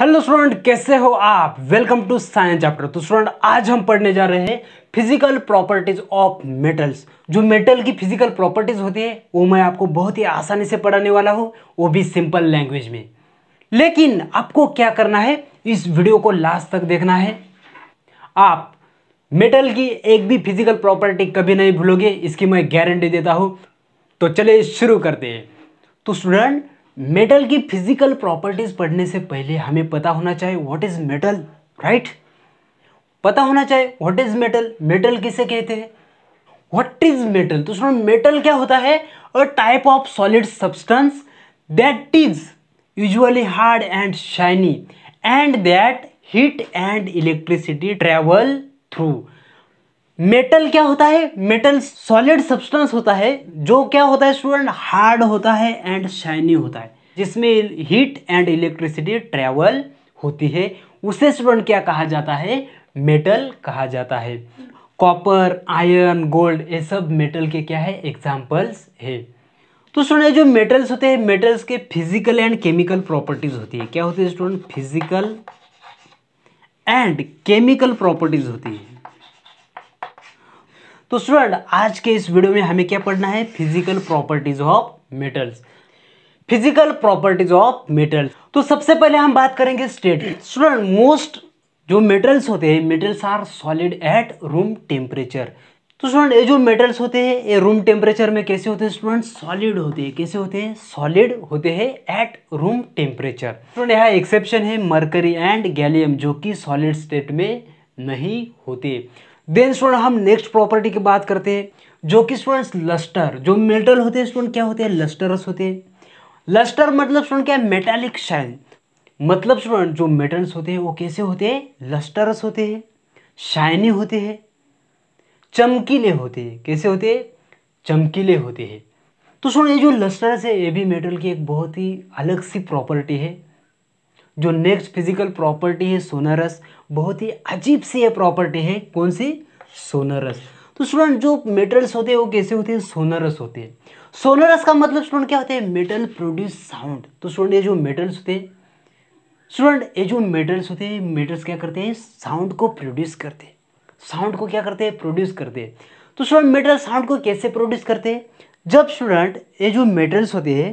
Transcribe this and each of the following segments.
hello student कैसे हो आप वेलकम टू साइंस चैप्टर तो स्टूडेंट आज हम पढ़ने जा रहे हैं फिजिकल प्रॉपर्टीज ऑफ मेटल्स जो मेटल की फिजिकल प्रॉपर्टीज होती है वो मैं आपको बहुत ही आसानी से पढ़ाने वाला हूँ वो भी सिंपल लैंग्वेज में लेकिन आपको क्या करना है इस वीडियो को लास्ट तक देखना है आप मेटल की एक भी फिजिकल प्रॉपर्टी कभी नहीं भूलोगे इसकी मैं गारंटी देता हूँ तो चलिए शुरू करते हैं तो स्टूडेंट मेटल की फिजिकल प्रॉपर्टीज़ पढ़ने से पहले हमें पता होना चाहिए व्हाट इज़ मेटल राइट पता होना चाहिए व्हाट इज़ मेटल मेटल किसे कहते हैं व्हाट इज मेटल तो सुनो मेटल क्या होता है a type of solid substance that is usually hard and shiny and that heat and electricity travel through metal क्या होता है मेटल सॉलिड सब्सटेंस होता है जो क्या होता है स्टूडेंट हार्ड होता है एंड शाइनी होता है जिसमें हीट एंड इलेक्ट्रिसिटी ट्रेवल होती है उसे स्टूडेंट क्या कहा जाता है मेटल कहा जाता है कॉपर आयरन गोल्ड ये सब मेटल के क्या है एग्जाम्पल्स है तो स्टूडेंट जो मेटल्स होते हैं मेटल्स के फिजिकल एंड केमिकल प्रॉपर्टीज होती है क्या होती है student physical and chemical properties होती है तो स्टूडेंट आज के इस वीडियो में हमें क्या पढ़ना है physical properties of metals physical properties of metals तो सबसे पहले हम बात करेंगे स्टेट स्टूडेंट मोस्ट जो मेटल्स होते हैं metals are solid at room temperature तो स्टूडेंट ये जो मेटल्स होते हैं ये रूम टेम्परेचर में कैसे होते हैं स्टूडेंट सॉलिड होते हैं कैसे होते हैं सॉलिड होते हैं एट रूम टेम्परेचर स्टूडेंट यहाँ एक्सेप्शन है मरकरी एंड गैलियम जो कि सॉलिड स्टेट में नहीं होते देन स्टूडेंट हम नेक्स्ट प्रॉपर्टी की बात करते हैं जो कि स्टूडेंट्स लस्टर जो मेटल होते हैं स्टूडेंट क्या होते हैं लस्टरस होते हैं लस्टर मतलब स्टूडेंट क्या है मेटालिक शाइन मतलब स्टूडेंट जो मेटल्स होते हैं वो कैसे होते हैं लस्टरस होते हैं शाइनी होते हैं चमकीले होते हैं कैसे होते हैं चमकीले होते हैं तो स्टूडेंट ये जो लस्टरस है ये भी मेटल की एक बहुत ही अलग सी प्रॉपर्टी है जो नेक्स्ट फिजिकल प्रॉपर्टी है सोनारस बहुत ही अजीब सी ये प्रॉपर्टी है कौन सी सोनरस तो स्टूडेंट जो मेटल्स होते हैं वो कैसे होते हैं सोनरस होते हैं सोनरस का मतलब स्टूडेंट क्या होता है मेटल प्रोड्यूस साउंड तो स्टूडेंट ये जो मेटल्स होते हैं स्टूडेंट ये जो मेटल्स होते हैं मेटल्स क्या करते हैं साउंड को प्रोड्यूस करते हैं साउंड को क्या करते हैं प्रोड्यूस करते हैं तो स्टूडेंट मेटल साउंड को कैसे प्रोड्यूस करते हैं जब स्टूडेंट ये जो मेटल्स होते हैं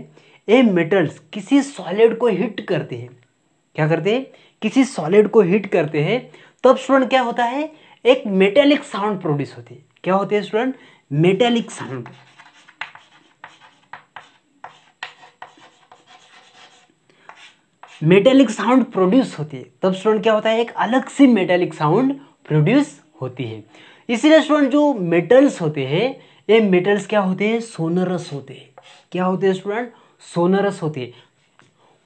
ये मेटल्स किसी सॉलिड को हिट करते हैं क्या करते हैं किसी सॉलिड को हिट करते हैं तब स्टूडेंट क्या होता है एक मेटेलिक साउंड प्रोड्यूस होती है क्या होते हैं student metallic sound metallic sound produce होती है तब स्टूडेंट क्या होता है एक अलग सी मेटेलिक साउंड प्रोड्यूस होती है इसीलिए स्टूडेंट जो मेटल्स होते हैं ये मेटल्स क्या होते हैं सोनरस होते हैं क्या होते हैं स्टूडेंट सोनरस होते हैं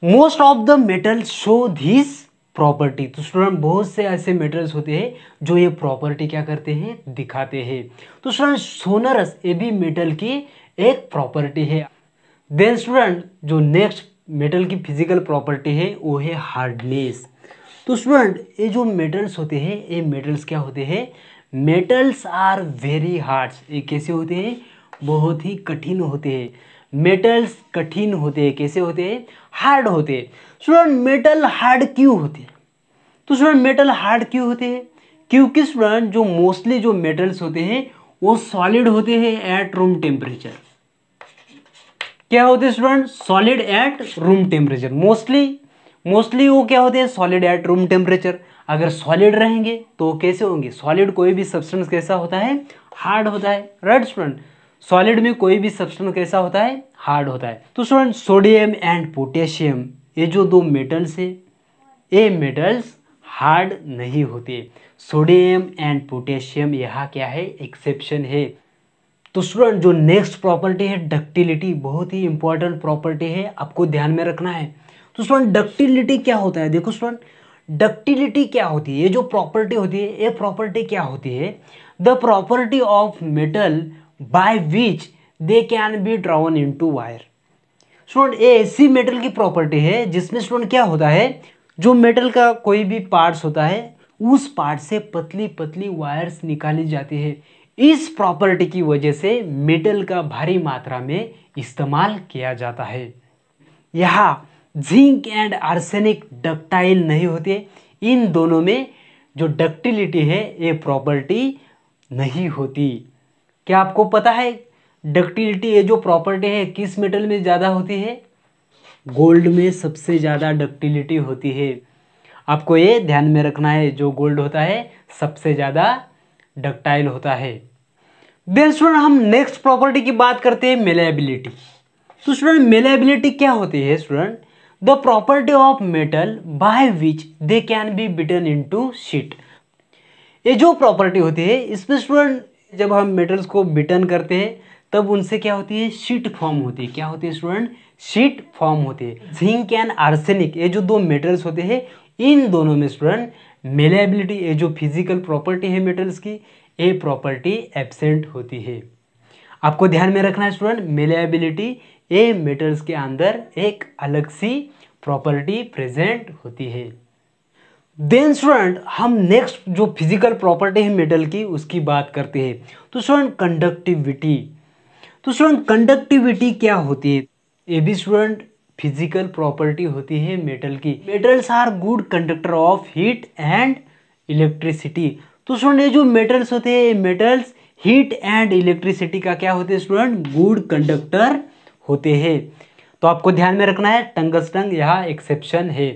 most of the metal show this property तो स्टूडेंट बहुत से ऐसे मेटल्स होते हैं जो ये प्रॉपर्टी क्या करते हैं दिखाते हैं तो स्टूडेंट सोनरस ये भी मेटल की एक प्रॉपर्टी है देन स्टूडेंट जो नेक्स्ट मेटल की फिजिकल प्रॉपर्टी है वो है हार्डनेस तो स्टूडेंट ये जो मेटल्स होते हैं ये मेटल्स क्या होते हैं मेटल्स आर वेरी हार्ड ये कैसे होते हैं बहुत ही कठिन होते हैं मेटल्स कठिन होते हैं कैसे होते हैं हार्ड होते हैं स्टूडेंट मेटल हार्ड क्यों होते हैं तो स्टूडेंट मेटल हार्ड क्यों होते हैं क्योंकि स्टूडेंट जो मोस्टली जो मेटल्स होते हैं वो सॉलिड होते हैं एट रूम टेम्परेचर क्या होते हैं student solid at room temperature mostly mostly वो क्या होते हैं सॉलिड एट रूम टेम्परेचर अगर सॉलिड रहेंगे तो कैसे होंगे सॉलिड कोई भी सब्सटेंस कैसा होता है हार्ड होता है राइट स्टूडेंट सॉलिड में कोई भी सब्सटेंस कैसा होता है हार्ड होता है तो स्टूडेंट सोडियम एंड पोटेशियम ये जो दो मेटल्स है ये मेटल्स हार्ड नहीं होते सोडियम एंड पोटेशियम यहाँ क्या है एक्सेप्शन है तो स्टूडेंट जो नेक्स्ट प्रॉपर्टी है डक्टिलिटी बहुत ही इंपॉर्टेंट प्रॉपर्टी है आपको ध्यान में रखना है तो स्टूडेंट डक्टिलिटी क्या होता है देखो स्टूडेंट डक्टिलिटी क्या होती है ये जो प्रॉपर्टी होती है ये प्रॉपर्टी क्या होती है the property of metal by which they can be drawn into wire student ये ऐसी मेटल की प्रॉपर्टी है जिसमें स्टूडेंट क्या होता है जो मेटल का कोई भी पार्ट्स होता है उस पार्ट से पतली पतली वायर्स निकाली जाती है इस प्रॉपर्टी की वजह से मेटल का भारी मात्रा में इस्तेमाल किया जाता है यहाँ जिंक एंड आर्सेनिक डक्टाइल नहीं होते इन दोनों में जो डक्टिलिटी है ये प्रॉपर्टी नहीं होती क्या आपको पता है डक्टिलिटी ये जो प्रॉपर्टी है किस मेटल में ज़्यादा होती है गोल्ड में सबसे ज़्यादा डक्टिलिटी होती है आपको ये ध्यान में रखना है जो गोल्ड होता है सबसे ज़्यादा डक्टाइल होता है देन स्टूडेंट हम नेक्स्ट प्रॉपर्टी की बात करते हैं मेलेबिलिटी तो स्टूडेंट मेलेबिलिटी क्या होती है student the property of metal by which they can be beaten into sheet ये जो प्रॉपर्टी होती है इसमें स्टूडेंट जब हम मेटल्स को बिटन करते हैं तब उनसे क्या होती है शीट फॉर्म होती है क्या होती है स्टूडेंट शीट फॉर्म होती है जिंक एंड आर्सेनिक ये जो दो मेटल्स होते हैं इन दोनों में स्टूडेंट मेलेबिलिटी ये जो फिजिकल प्रॉपर्टी है मेटल्स की ये प्रॉपर्टी एबसेंट होती है आपको ध्यान में रखना है स्टूडेंट मेलेबिलिटी ये मेटल्स के अंदर एक अलग सी प्रॉपर्टी प्रेजेंट होती है देन स्टूडेंट हम नेक्स्ट जो फिजिकल प्रॉपर्टी है मेटल की उसकी बात करते हैं तो स्टूडेंट कंडक्टिविटी तो स्टूडेंट कंडक्टिविटी क्या होती है ये भी स्टूडेंट फिजिकल प्रॉपर्टी होती है मेटल की metals are good conductor of heat and electricity तो स्टूडेंट ये जो मेटल्स होते हैं मेटल्स हीट एंड इलेक्ट्रिसिटी का क्या होते हैं स्टूडेंट गुड कंडक्टर होते हैं तो आपको ध्यान में रखना है टंगस्टन यहाँ एक्सेप्शन है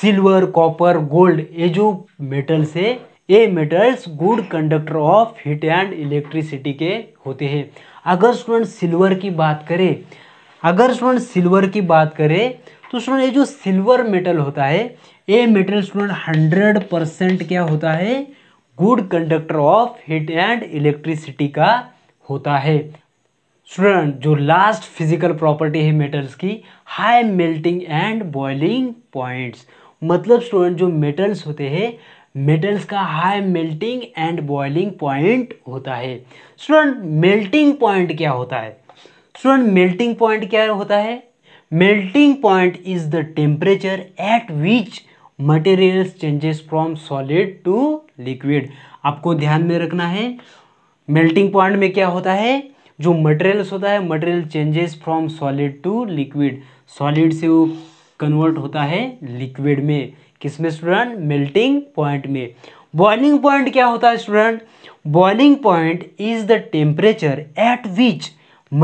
सिल्वर कॉपर गोल्ड ये जो मेटल्स है ये metals good conductor of heat and electricity के होते हैं अगर स्टूडेंट सिल्वर की बात करें अगर स्टूडेंट सिल्वर की बात करें तो स्टूडेंट ये जो सिल्वर मेटल होता है ये मेटल स्टूडेंट हंड्रेड परसेंट क्या होता है good conductor of heat and electricity का होता है स्टूडेंट जो लास्ट फिजिकल प्रॉपर्टी है मेटल्स की high melting and boiling points मतलब स्टूडेंट जो मेटल्स होते हैं मेटल्स का high melting and boiling point होता है स्टूडेंट मेल्टिंग पॉइंट क्या होता है स्टूडेंट मेल्टिंग पॉइंट क्या होता है melting point is the temperature at which materials changes from solid to liquid आपको ध्यान में रखना है मेल्टिंग पॉइंट में क्या होता है जो मटेरियल्स होता है material changes from solid to liquid solid से वो कन्वर्ट होता है लिक्विड में किस में स्टूडेंट मेल्टिंग पॉइंट में बॉइलिंग पॉइंट क्या होता है student boiling point is the temperature at which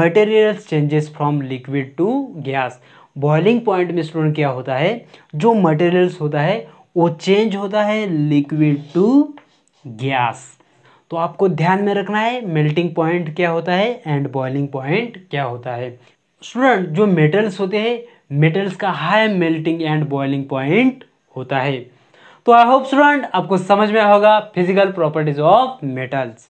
material changes from liquid to gas boiling point में स्टूडेंट क्या होता है जो मटेरियल्स होता है वो चेंज होता है लिक्विड टू गैस तो आपको ध्यान में रखना है मेल्टिंग पॉइंट क्या होता है एंड बॉइलिंग पॉइंट क्या होता है स्टूडेंट जो मेटल्स होते हैं मेटल्स का high melting and boiling point होता है तो आई होप स्टूडेंट आपको समझ में होगा फिजिकल प्रॉपर्टीज ऑफ मेटल्स